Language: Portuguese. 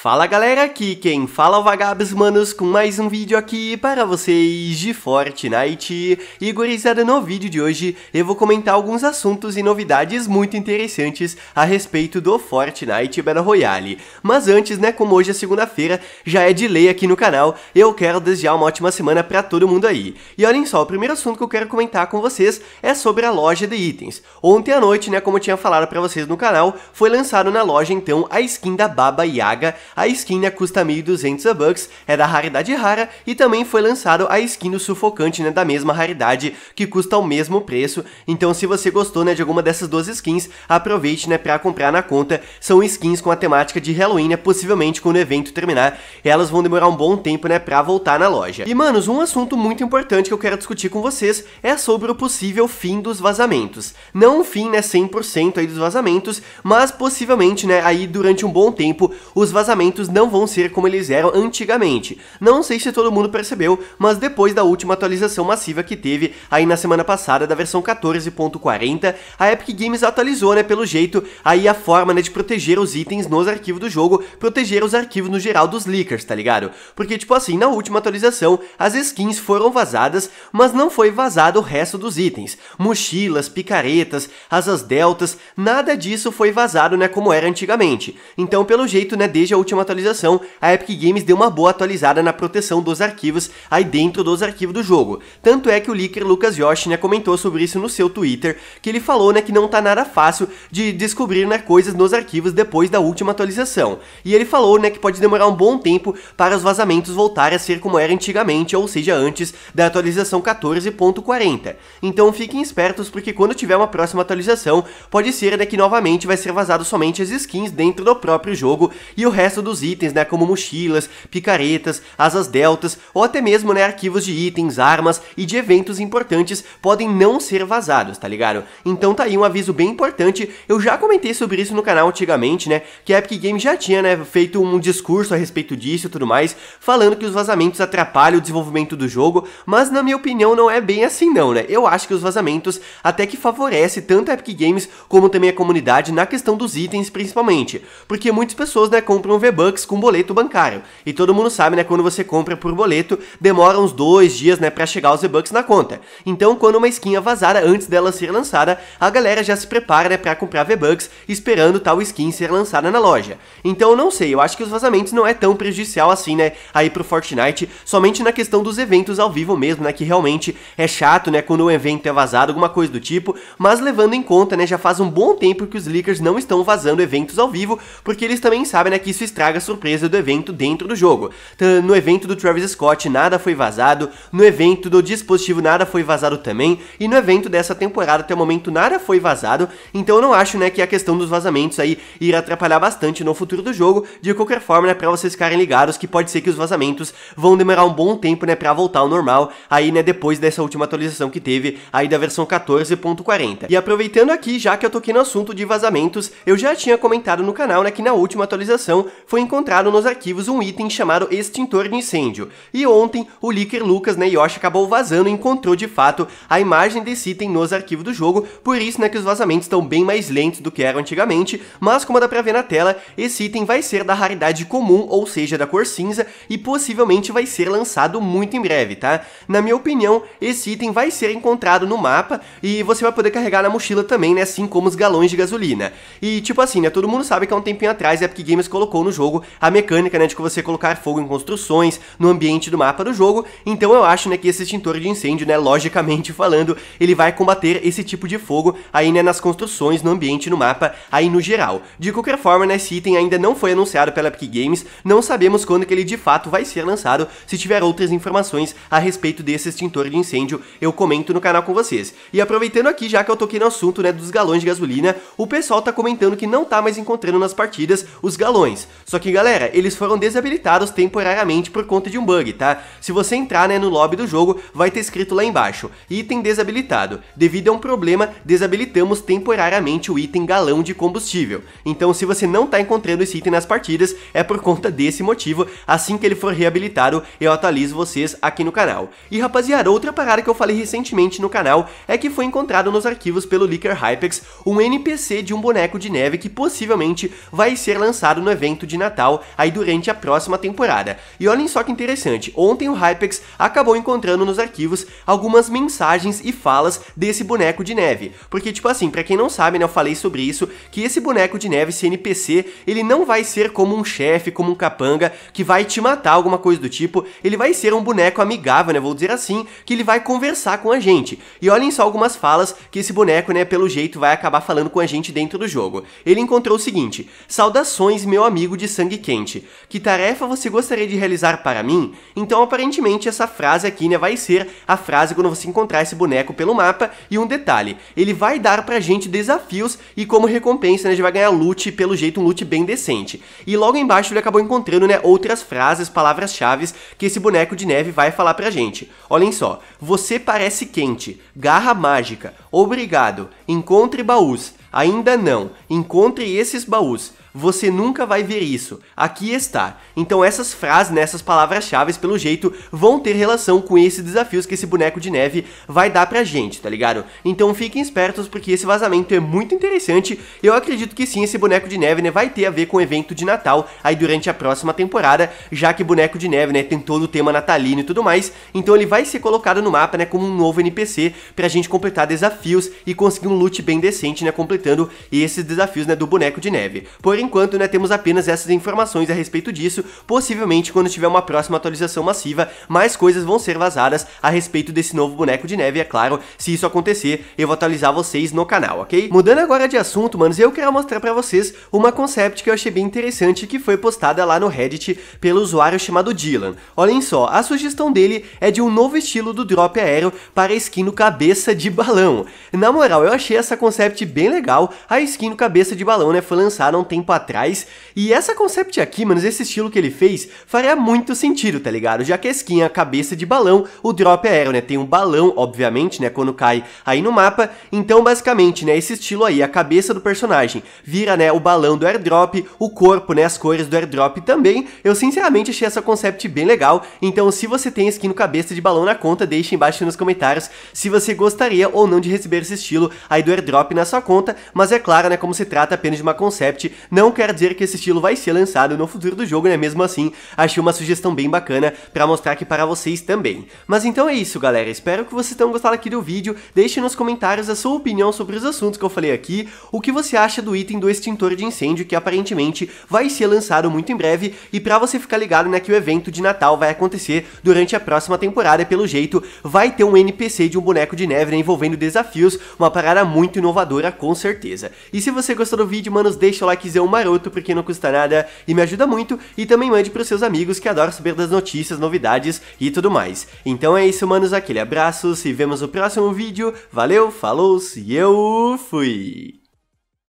Fala galera, aqui quem fala é o Vagabos Manos com mais um vídeo aqui para vocês de Fortnite. E gurizada, no vídeo de hoje eu vou comentar alguns assuntos e novidades muito interessantes a respeito do Fortnite Battle Royale. Mas antes, né, como hoje é segunda-feira, já é de lei aqui no canal, eu quero desejar uma ótima semana para todo mundo aí. E olhem só, o primeiro assunto que eu quero comentar com vocês é sobre a loja de itens. Ontem à noite, né, como eu tinha falado para vocês no canal, foi lançado na loja então a skin da Baba Yaga a skin né, custa 1.200 bucks, é da raridade rara e também foi lançado a skin do sufocante né, da mesma raridade, que custa o mesmo preço. Então se você gostou né, de alguma dessas duas skins, aproveite né, para comprar na conta. São skins com a temática de Halloween, né, possivelmente quando o evento terminar, elas vão demorar um bom tempo né, para voltar na loja. E manos, um assunto muito importante que eu quero discutir com vocês é sobre o possível fim dos vazamentos. Não o fim né, 100% aí dos vazamentos, mas possivelmente né, aí durante um bom tempo os vazamentos lançamentos não vão ser como eles eram antigamente. Não sei se todo mundo percebeu, mas depois da última atualização massiva que teve aí na semana passada da versão 14.40, a Epic Games atualizou, né, pelo jeito, aí a forma, né, de proteger os itens nos arquivos do jogo, proteger os arquivos no geral dos leakers, tá ligado? Porque, tipo assim, na última atualização, as skins foram vazadas, mas não foi vazado o resto dos itens. Mochilas, picaretas, asas deltas, nada disso foi vazado, né, como era antigamente. Então, pelo jeito, né, desde a última última atualização, a Epic Games deu uma boa atualizada na proteção dos arquivos aí dentro dos arquivos do jogo. Tanto é que o leaker Lucas Yoshi né, comentou sobre isso no seu Twitter, que ele falou né, que não tá nada fácil de descobrir né, coisas nos arquivos depois da última atualização. E ele falou né, que pode demorar um bom tempo para os vazamentos voltarem a ser como era antigamente, ou seja, antes da atualização 14.40. Então fiquem espertos porque quando tiver uma próxima atualização, pode ser né, que novamente vai ser vazado somente as skins dentro do próprio jogo e o resto resto dos itens, né, como mochilas, picaretas, asas deltas ou até mesmo né, arquivos de itens, armas e de eventos importantes podem não ser vazados, tá ligado? Então tá aí um aviso bem importante, eu já comentei sobre isso no canal antigamente, né, que a Epic Games já tinha né, feito um discurso a respeito disso e tudo mais, falando que os vazamentos atrapalham o desenvolvimento do jogo, mas na minha opinião não é bem assim não, né, eu acho que os vazamentos até que favorece tanto a Epic Games como também a comunidade na questão dos itens principalmente, porque muitas pessoas né, compram V-Bucks com boleto bancário. E todo mundo sabe, né, quando você compra por boleto, demora uns dois dias, né, pra chegar os V-Bucks na conta. Então, quando uma skin é vazada antes dela ser lançada, a galera já se prepara, né, pra comprar V-Bucks, esperando tal skin ser lançada na loja. Então, não sei, eu acho que os vazamentos não é tão prejudicial assim, né, aí pro Fortnite, somente na questão dos eventos ao vivo mesmo, né, que realmente é chato, né, quando um evento é vazado, alguma coisa do tipo, mas levando em conta, né, já faz um bom tempo que os leakers não estão vazando eventos ao vivo, porque eles também sabem, né, que isso está traga surpresa do evento dentro do jogo. No evento do Travis Scott nada foi vazado, no evento do dispositivo nada foi vazado também, e no evento dessa temporada até o momento nada foi vazado, então eu não acho né, que a questão dos vazamentos aí irá atrapalhar bastante no futuro do jogo, de qualquer forma, né, para vocês ficarem ligados que pode ser que os vazamentos vão demorar um bom tempo, né, para voltar ao normal, aí, né, depois dessa última atualização que teve, aí da versão 14.40. E aproveitando aqui, já que eu toquei no assunto de vazamentos, eu já tinha comentado no canal, né, que na última atualização foi encontrado nos arquivos um item chamado extintor de incêndio, e ontem o Licker Lucas Yoshi acabou vazando e encontrou de fato a imagem desse item nos arquivos do jogo, por isso né, que os vazamentos estão bem mais lentos do que eram antigamente, mas como dá pra ver na tela, esse item vai ser da raridade comum, ou seja, da cor cinza, e possivelmente vai ser lançado muito em breve, tá? Na minha opinião, esse item vai ser encontrado no mapa e você vai poder carregar na mochila também, né, assim como os galões de gasolina. E tipo assim, né, todo mundo sabe que há um tempinho atrás a Epic Games colocou no jogo, a mecânica né, de você colocar fogo em construções, no ambiente do mapa do jogo, então eu acho né, que esse extintor de incêndio, né, logicamente falando, ele vai combater esse tipo de fogo aí né, nas construções, no ambiente, no mapa, aí no geral. De qualquer forma, né, esse item ainda não foi anunciado pela Epic Games, não sabemos quando que ele de fato vai ser lançado, se tiver outras informações a respeito desse extintor de incêndio, eu comento no canal com vocês. E aproveitando aqui, já que eu toquei no assunto né, dos galões de gasolina, o pessoal tá comentando que não tá mais encontrando nas partidas os galões. Só que galera, eles foram desabilitados temporariamente por conta de um bug, tá? Se você entrar né, no lobby do jogo, vai ter escrito lá embaixo, item desabilitado. Devido a um problema, desabilitamos temporariamente o item galão de combustível. Então se você não tá encontrando esse item nas partidas, é por conta desse motivo, assim que ele for reabilitado, eu atualizo vocês aqui no canal. E rapaziada, outra parada que eu falei recentemente no canal é que foi encontrado nos arquivos pelo Leaker Hypex um NPC de um boneco de neve que possivelmente vai ser lançado no evento de Natal aí durante a próxima temporada. E olhem só que interessante, ontem o Hypex acabou encontrando nos arquivos algumas mensagens e falas desse boneco de neve. Porque, tipo assim, para quem não sabe, né, eu falei sobre isso, que esse boneco de neve, esse NPC, ele não vai ser como um chefe, como um capanga, que vai te matar, alguma coisa do tipo, ele vai ser um boneco amigável, né, vou dizer assim, que ele vai conversar com a gente. E olhem só algumas falas que esse boneco, né, pelo jeito vai acabar falando com a gente dentro do jogo. Ele encontrou o seguinte, saudações meu amigo de sangue quente. Que tarefa você gostaria de realizar para mim? Então, aparentemente, essa frase aqui, né, vai ser a frase quando você encontrar esse boneco pelo mapa. E um detalhe, ele vai dar pra gente desafios e como recompensa, né, a gente vai ganhar loot, pelo jeito, um loot bem decente. E logo embaixo ele acabou encontrando, né, outras frases, palavras-chave que esse boneco de neve vai falar pra gente. Olhem só, você parece quente, garra mágica, obrigado, encontre baús, Ainda não. Encontre esses baús. Você nunca vai ver isso. Aqui está. Então essas frases, nessas né, palavras-chave, pelo jeito, vão ter relação com esses desafios que esse boneco de neve vai dar pra gente, tá ligado? Então fiquem espertos porque esse vazamento é muito interessante. Eu acredito que sim, esse boneco de neve, né, vai ter a ver com o evento de Natal aí durante a próxima temporada, já que boneco de neve, né, tem todo o tema natalino e tudo mais. Então ele vai ser colocado no mapa, né, como um novo NPC pra gente completar desafios e conseguir um loot bem decente, né, completando e esses desafios né, do boneco de neve. Por enquanto, né, temos apenas essas informações a respeito disso, possivelmente quando tiver uma próxima atualização massiva, mais coisas vão ser vazadas a respeito desse novo boneco de neve, é claro, se isso acontecer, eu vou atualizar vocês no canal, ok? Mudando agora de assunto, manos, eu quero mostrar pra vocês uma concept que eu achei bem interessante que foi postada lá no Reddit pelo usuário chamado Dylan. Olhem só, a sugestão dele é de um novo estilo do drop aéreo para skin no cabeça de balão. Na moral, eu achei essa concept bem legal a skin do Cabeça de Balão, né, foi lançada há um tempo atrás, e essa concept aqui, mano, esse estilo que ele fez, faria muito sentido, tá ligado? Já que a skin é a cabeça de balão, o drop é aero, né, tem um balão, obviamente, né, quando cai aí no mapa, então basicamente, né, esse estilo aí, a cabeça do personagem vira, né, o balão do airdrop, o corpo, né, as cores do airdrop também, eu sinceramente achei essa concept bem legal, então se você tem skin no cabeça de balão na conta, deixe embaixo nos comentários se você gostaria ou não de receber esse estilo aí do airdrop na sua conta, mas é claro, né, como se trata apenas de uma concept, não quer dizer que esse estilo vai ser lançado no futuro do jogo, né, mesmo assim, achei uma sugestão bem bacana para mostrar aqui para vocês também. Mas então é isso, galera, espero que vocês tenham gostado aqui do vídeo, deixe nos comentários a sua opinião sobre os assuntos que eu falei aqui, o que você acha do item do extintor de incêndio que aparentemente vai ser lançado muito em breve, e para você ficar ligado, né, que o evento de Natal vai acontecer durante a próxima temporada, pelo jeito, vai ter um NPC de um boneco de neve, né, envolvendo desafios, uma parada muito inovadora, com certeza certeza. E se você gostou do vídeo, manos, deixa o likezão maroto, porque não custa nada e me ajuda muito. E também mande pros seus amigos que adoram saber das notícias, novidades e tudo mais. Então é isso, manos, aquele abraço, se vemos no próximo vídeo. Valeu, falou e eu fui!